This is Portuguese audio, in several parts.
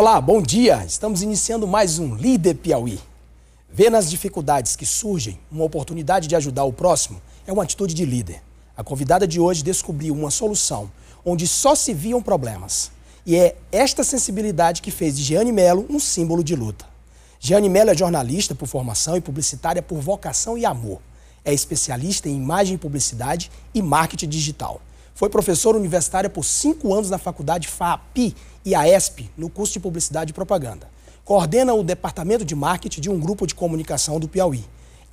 Olá, bom dia! Estamos iniciando mais um Líder Piauí. Ver nas dificuldades que surgem uma oportunidade de ajudar o próximo é uma atitude de líder. A convidada de hoje descobriu uma solução onde só se viam problemas. E é esta sensibilidade que fez de Jeane Melo um símbolo de luta. Jeane Melo é jornalista por formação e publicitária por vocação e amor. É especialista em imagem e publicidade e marketing digital. Foi professora universitária por cinco anos na faculdade FAPI e a ESP no curso de Publicidade e Propaganda. Coordena o departamento de marketing de um grupo de comunicação do Piauí.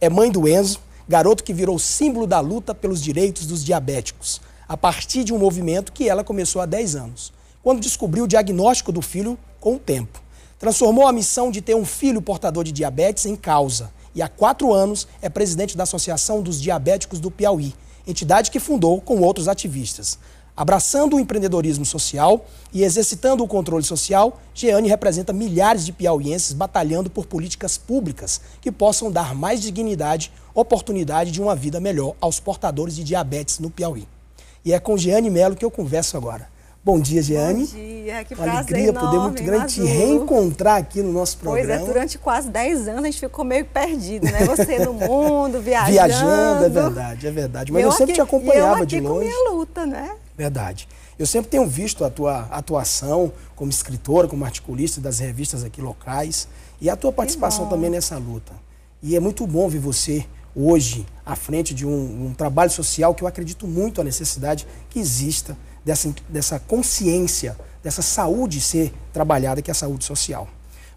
É mãe do Enzo, garoto que virou símbolo da luta pelos direitos dos diabéticos, a partir de um movimento que ela começou há 10 anos, quando descobriu o diagnóstico do filho com o tempo. Transformou a missão de ter um filho portador de diabetes em causa e há quatro anos é presidente da Associação dos Diabéticos do Piauí, entidade que fundou com outros ativistas. Abraçando o empreendedorismo social e exercitando o controle social, Jeane representa milhares de piauienses batalhando por políticas públicas que possam dar mais dignidade, oportunidade de uma vida melhor aos portadores de diabetes no Piauí. E é com Jeane Melo que eu converso agora. Bom dia, Jeane. Bom dia, que Uma prazer alegria, enorme, poder muito grande te reencontrar aqui no nosso programa. Pois é, durante quase 10 anos a gente ficou meio perdido, né? Você no mundo, viajando. Viajando, é verdade, é verdade. Mas eu, eu sempre aqui, te acompanhava eu aqui de longe. com minha luta, né? Verdade. Eu sempre tenho visto a tua atuação como escritora, como articulista das revistas aqui locais e a tua participação também nessa luta. E é muito bom ver você hoje à frente de um, um trabalho social que eu acredito muito a necessidade que exista dessa, dessa consciência, dessa saúde ser trabalhada, que é a saúde social.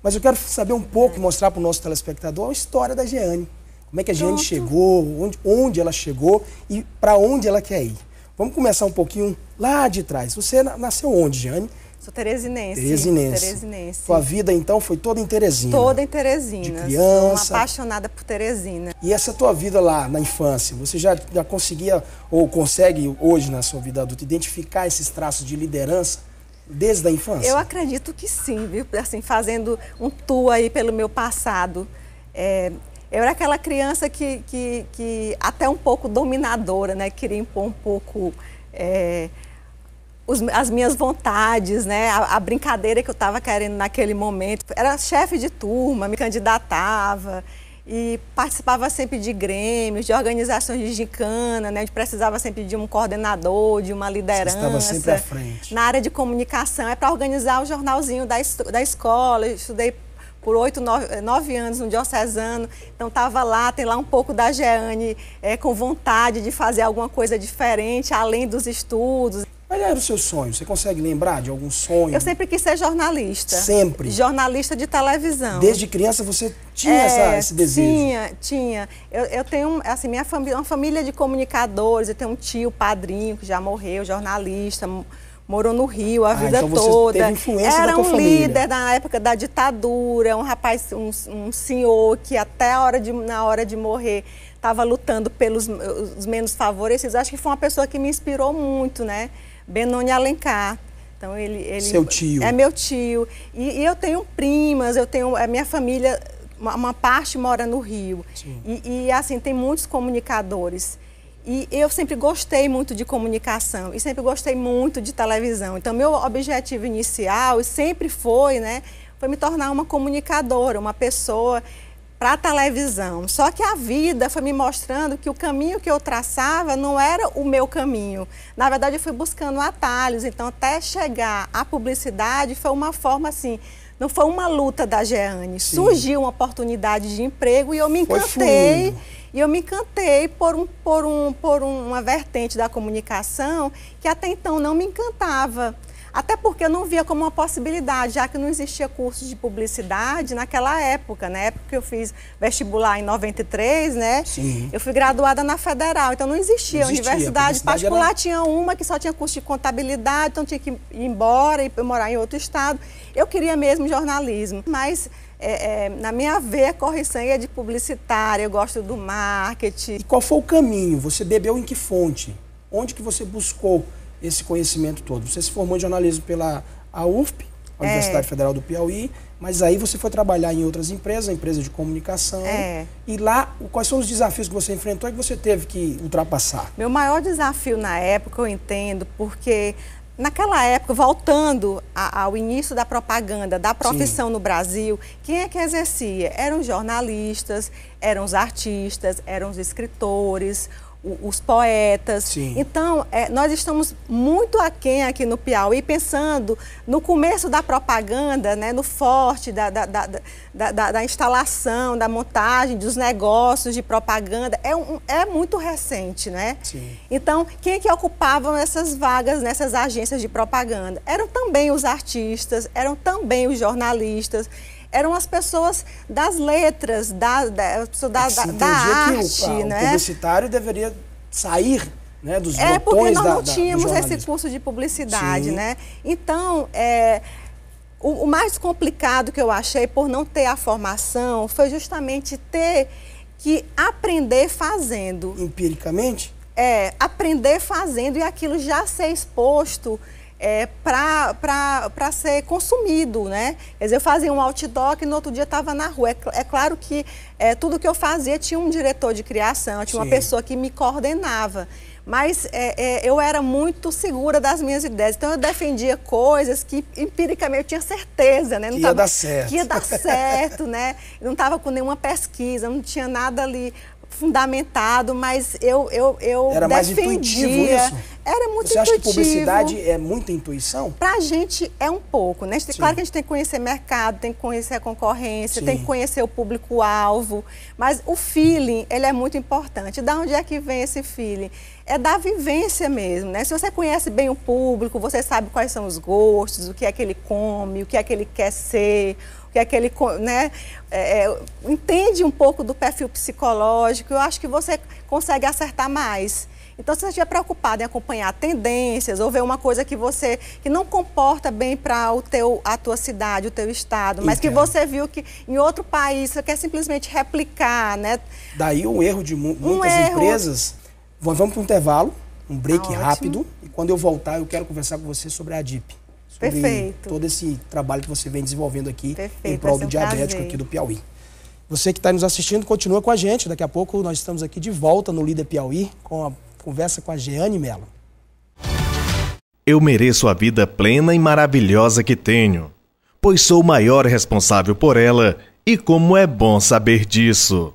Mas eu quero saber um pouco, e é. mostrar para o nosso telespectador a história da Jeane. Como é que a Jeane chegou, onde, onde ela chegou e para onde ela quer ir. Vamos começar um pouquinho lá de trás. Você nasceu onde, Jane? Sou teresinense. Teresinense. teresinense. Sua vida, então, foi toda em Teresina? Toda em Teresina. De criança? uma apaixonada por Teresina. E essa tua vida lá, na infância, você já, já conseguia, ou consegue hoje na sua vida adulta, identificar esses traços de liderança desde a infância? Eu acredito que sim, viu? Assim, fazendo um tour aí pelo meu passado. É, eu era aquela criança que, que, que até um pouco dominadora, né? Queria impor um pouco é, os, as minhas vontades, né? A, a brincadeira que eu estava querendo naquele momento. Era chefe de turma, me candidatava e participava sempre de grêmios, de organizações de gincana, né? A gente precisava sempre de um coordenador, de uma liderança. Você estava sempre à frente. Na área de comunicação, é para organizar o jornalzinho da, da escola. Eu estudei por oito, eh, nove, anos no Diocesano, então estava lá, tem lá um pouco da Jeane é, com vontade de fazer alguma coisa diferente, além dos estudos. Qual era o seu sonho? Você consegue lembrar de algum sonho? Eu sempre quis ser jornalista. Sempre? Jornalista de televisão. Desde criança você tinha é, essa, esse desejo? Tinha, tinha. Eu, eu tenho, assim, minha família, uma família de comunicadores, eu tenho um tio, padrinho, que já morreu, jornalista, morou no Rio a ah, vida então toda. Era um líder na época da ditadura, um rapaz, um, um senhor que até hora de, na hora de morrer estava lutando pelos os menos favorecidos. Acho que foi uma pessoa que me inspirou muito, né? Benoni Alencar. Então ele, ele Seu tio. é meu tio. E, e eu tenho primas, eu tenho a minha família uma, parte mora no Rio. E, e, assim, tem muitos comunicadores. E eu sempre gostei muito de comunicação e sempre gostei muito de televisão. Então, meu objetivo inicial sempre foi, né, foi me tornar uma comunicadora, uma pessoa para televisão. Só que a vida foi me mostrando que o caminho que eu traçava não era o meu caminho. Na verdade, eu fui buscando atalhos. Então, até chegar à publicidade foi uma forma assim não foi uma luta da Jeane. Surgiu uma oportunidade de emprego e eu me encantei. E eu me encantei por, um, por, um, por uma vertente da comunicação que até então não me encantava. Até porque eu não via como uma possibilidade, já que não existia curso de publicidade naquela época, na né? época que eu fiz vestibular em 93, né? Sim. Eu fui graduada na Federal, então não existia. existia. universidade particular era... tinha uma que só tinha curso de contabilidade, então tinha que ir embora e morar em outro estado. Eu queria mesmo jornalismo, mas é, é, na minha veia corre sangue é de publicitária, eu gosto do marketing. E qual foi o caminho? Você bebeu em que fonte? Onde que você buscou esse conhecimento todo? Você se formou em jornalismo pela UFP, a é. Universidade Federal do Piauí, mas aí você foi trabalhar em outras empresas, empresas de comunicação. É. E lá, quais são os desafios que você enfrentou e que você teve que ultrapassar? Meu maior desafio na época, eu entendo, porque naquela época, voltando ao início da propaganda, da profissão Sim. no Brasil, quem é que exercia? Eram jornalistas, eram os artistas, eram os escritores, os poetas. Sim. Então, é, nós estamos muito aquém aqui no Piauí, pensando no começo da propaganda, né, no forte da, da, da, da, da instalação, da montagem, dos negócios de propaganda. É, um, é muito recente, né? Sim. Então, quem é que essas vagas nessas agências de propaganda? Eram também os artistas, eram também os jornalistas eram as pessoas das letras, da, da, da, da, é da arte. Que o, né? o publicitário deveria sair né, dos é porque nós não da, tínhamos esse curso de publicidade, né? Então, é, o, o, mais complicado que eu achei por não ter a formação foi justamente ter que aprender fazendo. Empiricamente? É, aprender fazendo e aquilo já ser exposto é, para ser consumido, né? Quer dizer, eu fazia um outdoor e no outro dia estava na rua. É, é claro que é, tudo que eu fazia tinha um diretor de criação, tinha Sim. uma pessoa que me coordenava. Mas é, é, eu era muito segura das minhas ideias. Então eu defendia coisas que empiricamente eu tinha certeza, né? Não que tava, ia dar certo. Que ia dar certo, né? Eu não estava com nenhuma pesquisa, não tinha nada ali fundamentado, mas eu, eu, eu Era defendia. Mais intuitivo isso? Era muito Você intuitivo. Você acha que publicidade é muita intuição? Para a gente é um pouco, né? claro que a gente tem que conhecer mercado, tem que conhecer a concorrência, Sim. tem que conhecer o público-alvo, mas o feeling, ele é muito importante. Da onde é que vem esse feeling? É da vivência mesmo, né? Se você conhece bem o público, você sabe quais são os gostos, o que é que ele come, o que é que ele quer ser, que é que ele né, é, é, entende um pouco do perfil psicológico, eu acho que você consegue acertar mais. Então, se você estiver preocupado em acompanhar tendências ou ver uma coisa que você que não comporta bem para o teu a tua cidade, o teu estado, mas que você viu que em outro país você quer simplesmente replicar, né? Daí um erro de mu um muitas erro. empresas. Vamos para um intervalo, um break ah, rápido e quando eu voltar eu quero conversar com você sobre a DIP. Sobre Perfeito. todo esse trabalho que você vem desenvolvendo aqui Perfeito, em prol do é diabético prazer. aqui do Piauí. Você que está nos assistindo, continua com a gente. Daqui a pouco nós estamos aqui de volta no Líder Piauí com a Conversa com a Jeane Mello. Eu mereço a vida plena e maravilhosa que tenho, pois sou o maior responsável por ela e como é bom saber disso.